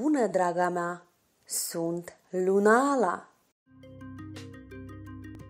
bună, draga mea! Sunt Lunala!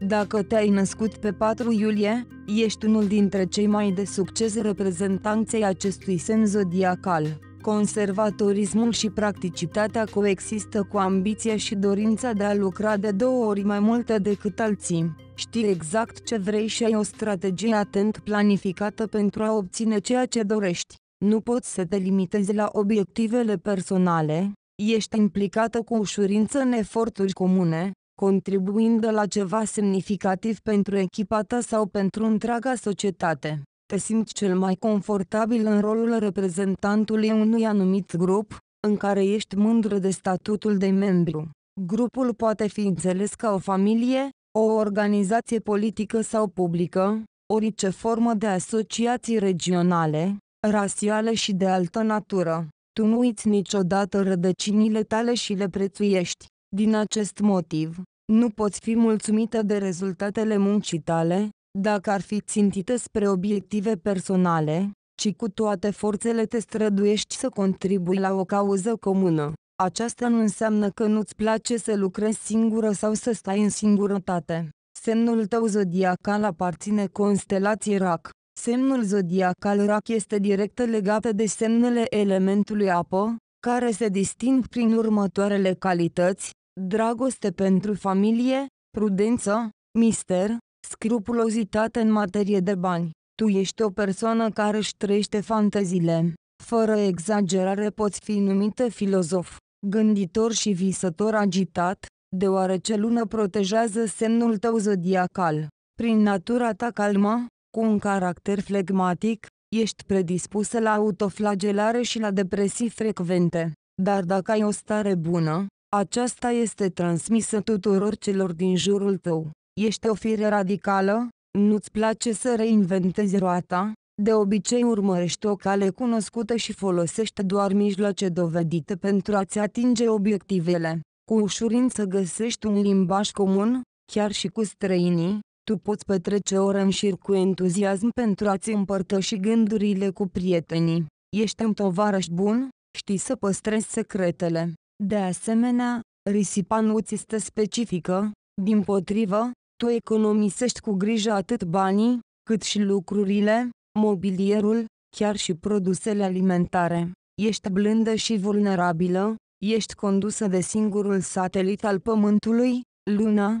Dacă te-ai născut pe 4 iulie, ești unul dintre cei mai de succes reprezentanței acestui semn zodiacal. Conservatorismul și practicitatea coexistă cu ambiția și dorința de a lucra de două ori mai multe decât alții. Știi exact ce vrei și ai o strategie atent planificată pentru a obține ceea ce dorești nu poți să te limitezi la obiectivele personale, ești implicată cu ușurință în eforturi comune, contribuind la ceva semnificativ pentru echipa ta sau pentru întreaga societate. Te simți cel mai confortabil în rolul reprezentantului unui anumit grup, în care ești mândră de statutul de membru. Grupul poate fi înțeles ca o familie, o organizație politică sau publică, orice formă de asociații regionale, rasială și de altă natură. Tu nu uiți niciodată rădăcinile tale și le prețuiești. Din acest motiv, nu poți fi mulțumită de rezultatele muncii tale, dacă ar fi țintită spre obiective personale, ci cu toate forțele te străduiești să contribui la o cauză comună. Aceasta nu înseamnă că nu-ți place să lucrezi singură sau să stai în singurătate. Semnul tău zodiacal aparține constelației RAC. Semnul zodiacal rac este direct legat de semnele elementului apă, care se disting prin următoarele calități, dragoste pentru familie, prudență, mister, scrupulozitate în materie de bani. Tu ești o persoană care își trăiește fanteziile. Fără exagerare poți fi numită filozof, gânditor și visător agitat, deoarece lună protejează semnul tău zodiacal. Prin natura ta calmă, cu un caracter flegmatic, ești predispusă la autoflagelare și la depresii frecvente. Dar dacă ai o stare bună, aceasta este transmisă tuturor celor din jurul tău. Ești o fire radicală, nu-ți place să reinventezi roata, de obicei urmărești o cale cunoscută și folosești doar mijloace dovedite pentru a-ți atinge obiectivele. Cu ușurință găsești un limbaj comun, chiar și cu străinii, tu poți petrece ore în șir cu entuziasm pentru a-ți împărtăși gândurile cu prietenii. Ești un tovarăș bun, știi să păstrezi secretele. De asemenea, risipa nu ți este specifică, din potrivă, tu economisești cu grijă atât banii, cât și lucrurile, mobilierul, chiar și produsele alimentare. Ești blândă și vulnerabilă, ești condusă de singurul satelit al Pământului, Luna,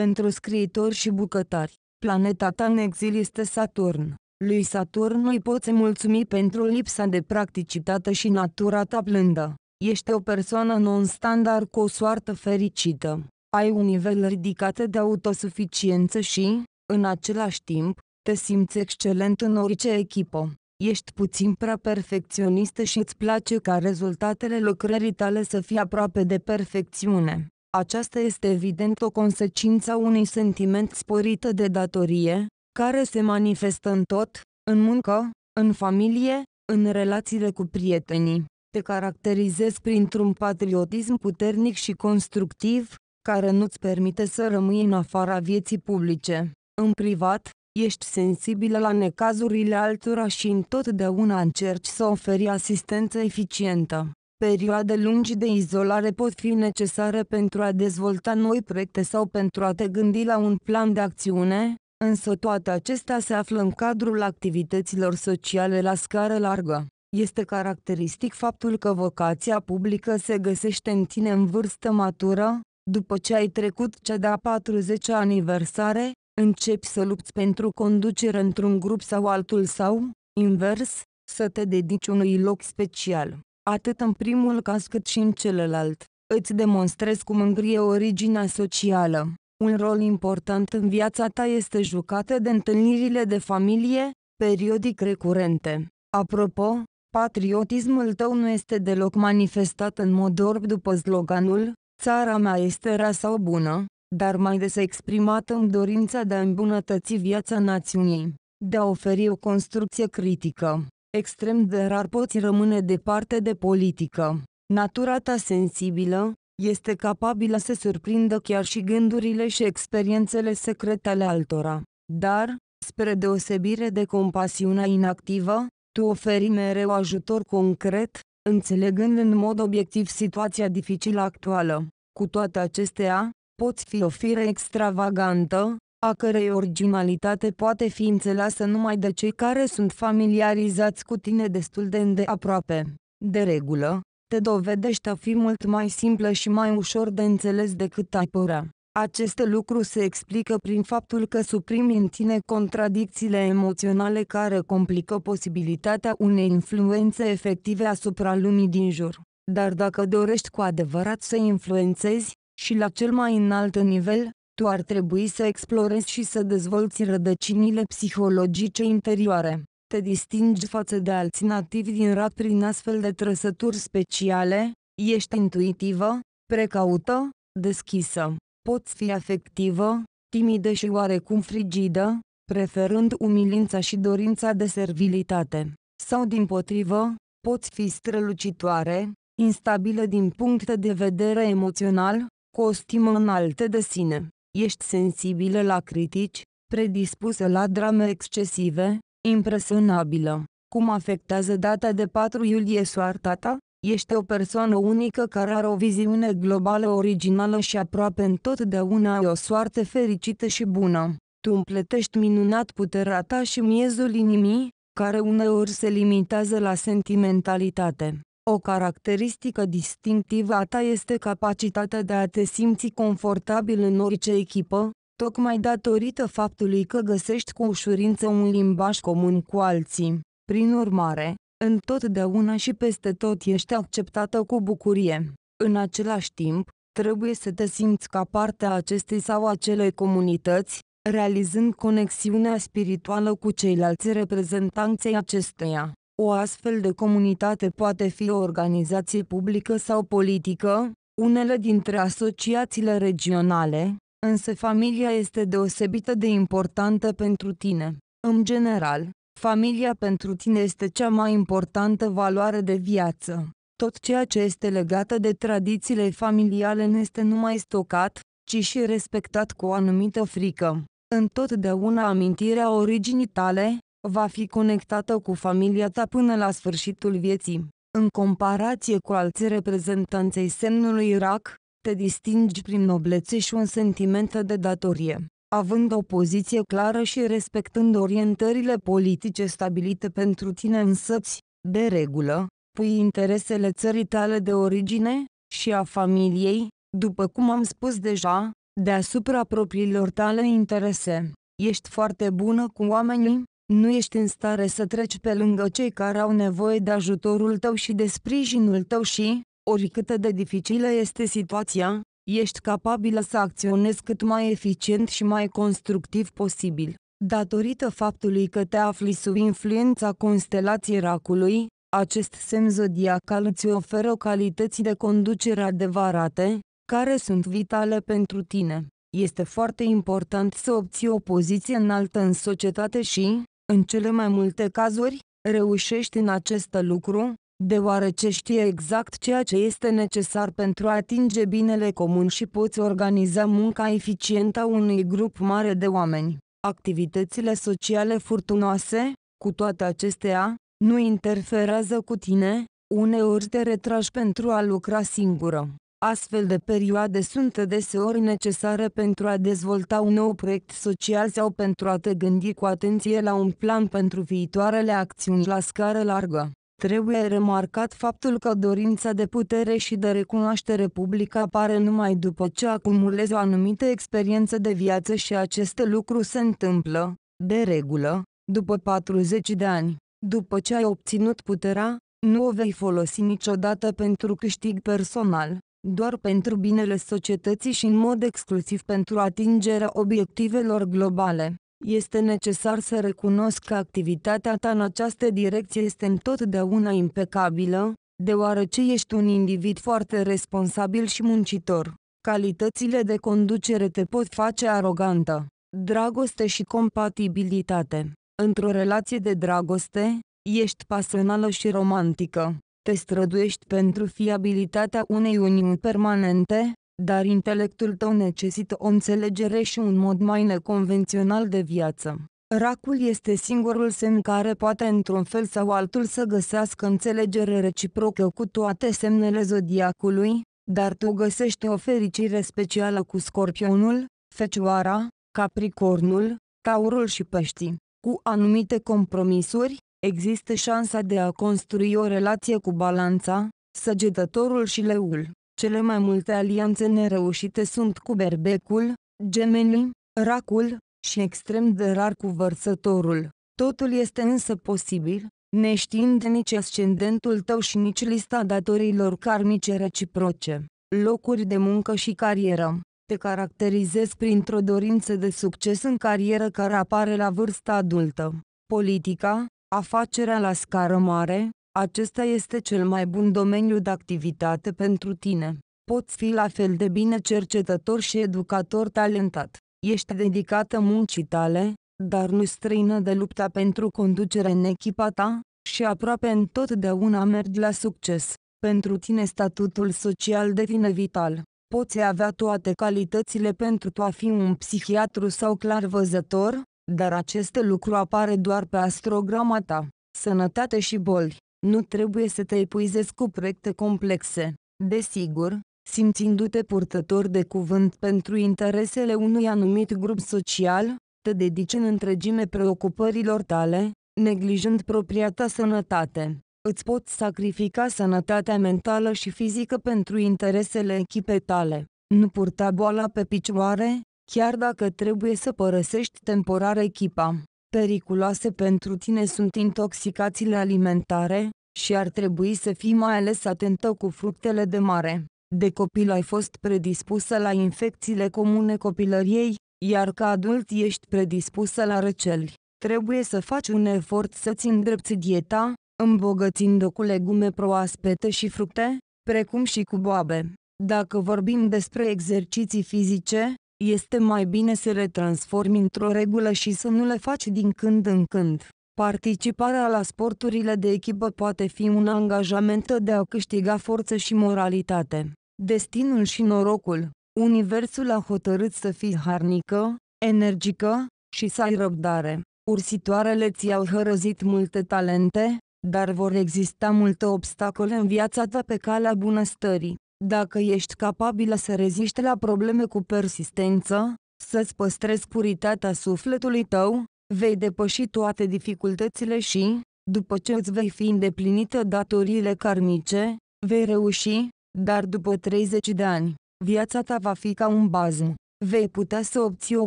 pentru scriitori și bucătari, planeta ta în exil este Saturn. Lui Saturn îi poți mulțumi pentru lipsa de practicitate și natura ta blândă. Ești o persoană non-standard cu o soartă fericită. Ai un nivel ridicat de autosuficiență și, în același timp, te simți excelent în orice echipă. Ești puțin prea perfecționistă și îți place ca rezultatele lucrării tale să fie aproape de perfecțiune. Aceasta este evident o consecință a unui sentiment sporit de datorie, care se manifestă în tot, în muncă, în familie, în relațiile cu prietenii. Te caracterizezi printr-un patriotism puternic și constructiv, care nu-ți permite să rămâi în afara vieții publice. În privat, ești sensibilă la necazurile altora și întotdeauna încerci să oferi asistență eficientă. Perioade lungi de izolare pot fi necesare pentru a dezvolta noi proiecte sau pentru a te gândi la un plan de acțiune, însă toate acestea se află în cadrul activităților sociale la scară largă. Este caracteristic faptul că vocația publică se găsește în tine în vârstă matură, după ce ai trecut cea de-a 40-a aniversare, începi să lupți pentru conducere într-un grup sau altul sau, invers, să te dedici unui loc special atât în primul caz cât și în celălalt. Îți demonstrezi cu mândrie originea socială. Un rol important în viața ta este jucată de întâlnirile de familie, periodic recurente. Apropo, patriotismul tău nu este deloc manifestat în mod orb după sloganul Țara mea este rasa bună, dar mai des exprimată în dorința de a îmbunătăți viața națiunii, de a oferi o construcție critică, Extrem de rar poți rămâne departe de politică. Natura ta sensibilă este capabilă să surprindă chiar și gândurile și experiențele secrete ale altora. Dar, spre deosebire de compasiunea inactivă, tu oferi mereu ajutor concret, înțelegând în mod obiectiv situația dificilă actuală. Cu toate acestea, poți fi o fire extravagantă, a cărei originalitate poate fi înțeleasă numai de cei care sunt familiarizați cu tine destul de îndeaproape. De regulă, te dovedești a fi mult mai simplă și mai ușor de înțeles decât ai părea. Acest lucru se explică prin faptul că suprimi în tine contradicțiile emoționale care complică posibilitatea unei influențe efective asupra lumii din jur. Dar dacă dorești cu adevărat să influențezi, și la cel mai înalt nivel, tu ar trebui să explorezi și să dezvolți rădăcinile psihologice interioare. Te distingi față de alți nativi din rat prin astfel de trăsături speciale, ești intuitivă, precaută, deschisă, poți fi afectivă, timidă și oarecum frigidă, preferând umilința și dorința de servilitate. Sau din potrivă, poți fi strălucitoare, instabilă din punct de vedere emoțional, cu o stimă înaltă de sine. Ești sensibilă la critici, predispusă la drame excesive, impresionabilă. Cum afectează data de 4 iulie soarta ta? Ești o persoană unică care are o viziune globală originală și aproape întotdeauna ai o soarte fericită și bună. Tu împletești minunat puterea ta și miezul inimii, care uneori se limitează la sentimentalitate. O caracteristică distinctivă a ta este capacitatea de a te simți confortabil în orice echipă, tocmai datorită faptului că găsești cu ușurință un limbaj comun cu alții. Prin urmare, întotdeauna și peste tot ești acceptată cu bucurie. În același timp, trebuie să te simți ca parte a acestei sau acelei comunități, realizând conexiunea spirituală cu ceilalți reprezentanței acesteia. O astfel de comunitate poate fi o organizație publică sau politică, unele dintre asociațiile regionale, însă familia este deosebită de importantă pentru tine. În general, familia pentru tine este cea mai importantă valoare de viață. Tot ceea ce este legată de tradițiile familiale nu este numai stocat, ci și respectat cu o anumită frică. Întotdeauna amintirea originii tale, va fi conectată cu familia ta până la sfârșitul vieții. În comparație cu alții reprezentanței semnului RAC, te distingi prin noblețe și un sentiment de datorie. Având o poziție clară și respectând orientările politice stabilite pentru tine însăți, de regulă, pui interesele țării tale de origine și a familiei, după cum am spus deja, deasupra propriilor tale interese. Ești foarte bună cu oamenii, nu ești în stare să treci pe lângă cei care au nevoie de ajutorul tău și de sprijinul tău și, oricât de dificilă este situația, ești capabilă să acționezi cât mai eficient și mai constructiv posibil. Datorită faptului că te afli sub influența constelației racului, acest semn zodiacal îți oferă calități de conducere adevărate, care sunt vitale pentru tine. Este foarte important să obții o poziție înaltă în societate și, în cele mai multe cazuri, reușești în acest lucru, deoarece știi exact ceea ce este necesar pentru a atinge binele comun și poți organiza munca eficientă a unui grup mare de oameni. Activitățile sociale furtunoase, cu toate acestea, nu interferează cu tine, uneori te retragi pentru a lucra singură. Astfel de perioade sunt deseori necesare pentru a dezvolta un nou proiect social sau pentru a te gândi cu atenție la un plan pentru viitoarele acțiuni la scară largă. Trebuie remarcat faptul că dorința de putere și de recunoaștere publică apare numai după ce acumulezi o anumită experiență de viață și acest lucru se întâmplă, de regulă, după 40 de ani. După ce ai obținut puterea, nu o vei folosi niciodată pentru câștig personal, doar pentru binele societății și în mod exclusiv pentru atingerea obiectivelor globale. Este necesar să recunosc că activitatea ta în această direcție este întotdeauna impecabilă, deoarece ești un individ foarte responsabil și muncitor. Calitățile de conducere te pot face arogantă. Dragoste și compatibilitate. Într-o relație de dragoste, ești pasională și romantică te străduiești pentru fiabilitatea unei uniuni permanente, dar intelectul tău necesită o înțelegere și un mod mai neconvențional de viață. Racul este singurul semn care poate într-un fel sau altul să găsească înțelegere reciprocă cu toate semnele zodiacului, dar tu găsești o fericire specială cu scorpionul, fecioara, capricornul, taurul și peștii. Cu anumite compromisuri, există șansa de a construi o relație cu balanța, săgetătorul și leul. Cele mai multe alianțe nereușite sunt cu berbecul, gemenii, racul, și extrem de rar cu vărsătorul. Totul este însă posibil, neștiind nici ascendentul tău și nici lista datorilor karmice reciproce. Locuri de muncă și carieră Te caracterizezi printr-o dorință de succes în carieră care apare la vârsta adultă. Politica, Afacerea la scară mare, acesta este cel mai bun domeniu de activitate pentru tine. Poți fi la fel de bine cercetător și educator talentat. Ești dedicată muncii tale, dar nu străină de lupta pentru conducere în echipa ta, și aproape întotdeauna mergi la succes. Pentru tine statutul social devine vital. Poți avea toate calitățile pentru a fi un psihiatru sau clarvăzător, dar acest lucru apare doar pe astrograma ta. Sănătate și boli. Nu trebuie să te epuizezi cu proiecte complexe. Desigur, simțindu-te purtător de cuvânt pentru interesele unui anumit grup social, te dedici în întregime preocupărilor tale, neglijând propria ta sănătate. Îți poți sacrifica sănătatea mentală și fizică pentru interesele echipei tale. Nu purta boala pe picioare, chiar dacă trebuie să părăsești temporar echipa. Periculoase pentru tine sunt intoxicațiile alimentare și ar trebui să fii mai ales atentă cu fructele de mare. De copil ai fost predispusă la infecțiile comune copilăriei, iar ca adult ești predispusă la răceli. Trebuie să faci un efort să-ți îndrepți dieta, îmbogățind-o cu legume proaspete și fructe, precum și cu boabe. Dacă vorbim despre exerciții fizice, este mai bine să le transformi într-o regulă și să nu le faci din când în când. Participarea la sporturile de echipă poate fi un angajament de a câștiga forță și moralitate. Destinul și norocul. Universul a hotărât să fii harnică, energică și să ai răbdare. Ursitoarele ți-au hărăzit multe talente, dar vor exista multe obstacole în viața ta pe calea bunăstării. Dacă ești capabilă să reziști la probleme cu persistență, să-ți păstrezi puritatea sufletului tău, vei depăși toate dificultățile și, după ce îți vei fi îndeplinită datoriile karmice, vei reuși, dar după 30 de ani, viața ta va fi ca un bazm. Vei putea să obții o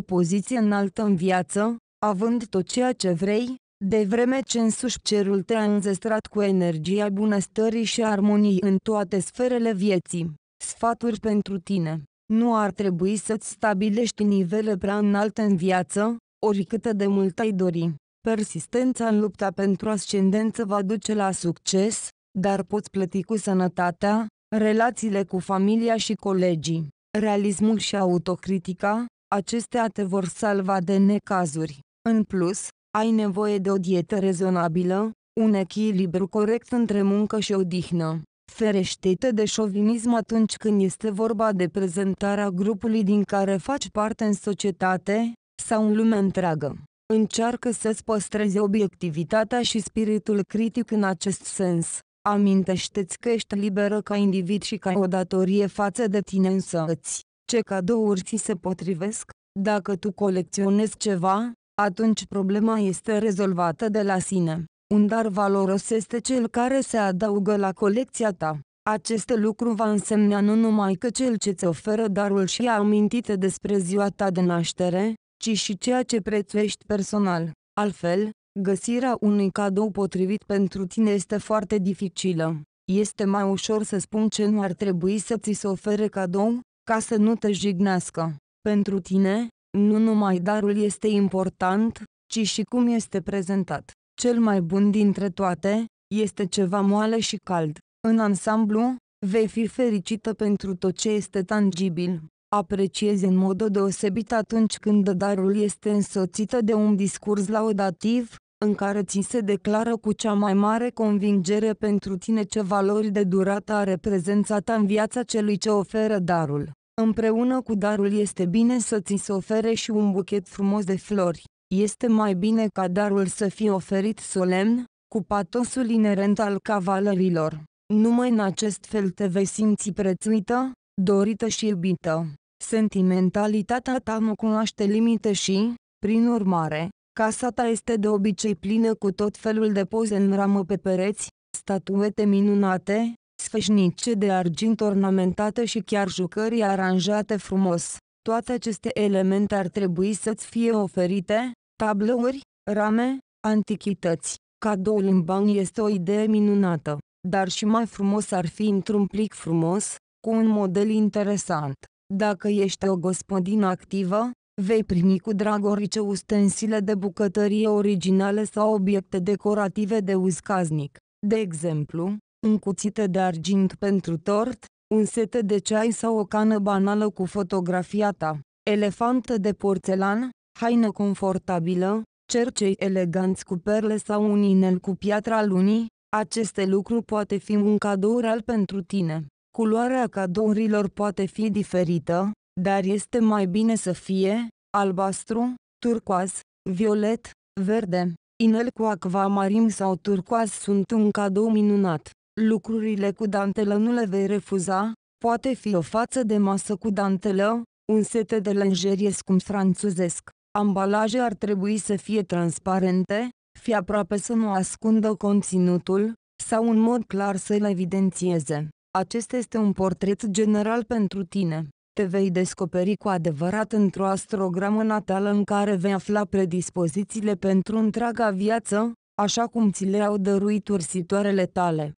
poziție înaltă în viață, având tot ceea ce vrei, de vreme ce însuși cerul te-a înzestrat cu energia bunăstării și armonii în toate sferele vieții, sfaturi pentru tine. Nu ar trebui să-ți stabilești nivele prea înalte în viață, oricâtă de mult ai dori. Persistența în lupta pentru ascendență va duce la succes, dar poți plăti cu sănătatea, relațiile cu familia și colegii, realismul și autocritica, acestea te vor salva de necazuri. În plus, ai nevoie de o dietă rezonabilă, un echilibru corect între muncă și odihnă. Ferește-te de șovinism atunci când este vorba de prezentarea grupului din care faci parte în societate, sau în lumea întreagă. Încearcă să-ți păstrezi obiectivitatea și spiritul critic în acest sens. Amintește-ți că ești liberă ca individ și ca o datorie față de tine însăți. Ce cadouri ți se potrivesc? Dacă tu colecționezi ceva, atunci problema este rezolvată de la sine. Un dar valoros este cel care se adaugă la colecția ta. Acest lucru va însemna nu numai că cel ce ți oferă darul și a amintite despre ziua ta de naștere, ci și ceea ce prețuiești personal. Altfel, găsirea unui cadou potrivit pentru tine este foarte dificilă. Este mai ușor să spun ce nu ar trebui să ți se ofere cadou, ca să nu te jignească. Pentru tine, nu numai darul este important, ci și cum este prezentat. Cel mai bun dintre toate, este ceva moale și cald. În ansamblu, vei fi fericită pentru tot ce este tangibil. Apreciezi în mod deosebit atunci când darul este însoțită de un discurs laudativ, în care ți se declară cu cea mai mare convingere pentru tine ce valori de durată are prezența ta în viața celui ce oferă darul. Împreună cu darul este bine să ți se ofere și un buchet frumos de flori. Este mai bine ca darul să fie oferit solemn, cu patosul inerent al cavalerilor. Numai în acest fel te vei simți prețuită, dorită și iubită. Sentimentalitatea ta nu cunoaște limite și, prin urmare, casa ta este de obicei plină cu tot felul de poze în ramă pe pereți, statuete minunate, sfeșnice de argint ornamentate și chiar jucării aranjate frumos. Toate aceste elemente ar trebui să-ți fie oferite, tablouri, rame, antichități. Cadoul în bani este o idee minunată, dar și mai frumos ar fi într-un plic frumos, cu un model interesant. Dacă ești o gospodină activă, vei primi cu drag orice ustensile de bucătărie originale sau obiecte decorative de uz caznic. De exemplu, un cuțit de argint pentru tort, un set de ceai sau o cană banală cu fotografia ta, elefantă de porțelan, haină confortabilă, cercei eleganți cu perle sau un inel cu piatra lunii, aceste lucruri poate fi un cadou real pentru tine. Culoarea cadourilor poate fi diferită, dar este mai bine să fie albastru, turcoaz, violet, verde. Inel cu acvamarim sau turcoaz sunt un cadou minunat. Lucrurile cu dantelă nu le vei refuza, poate fi o față de masă cu dantelă, un set de lenjerie scump franțuzesc. Ambalaje ar trebui să fie transparente, fi aproape să nu ascundă conținutul, sau în mod clar să-l evidențieze. Acesta este un portret general pentru tine. Te vei descoperi cu adevărat într-o astrogramă natală în care vei afla predispozițiile pentru întreaga viață, așa cum ți le-au dăruit ursitoarele tale.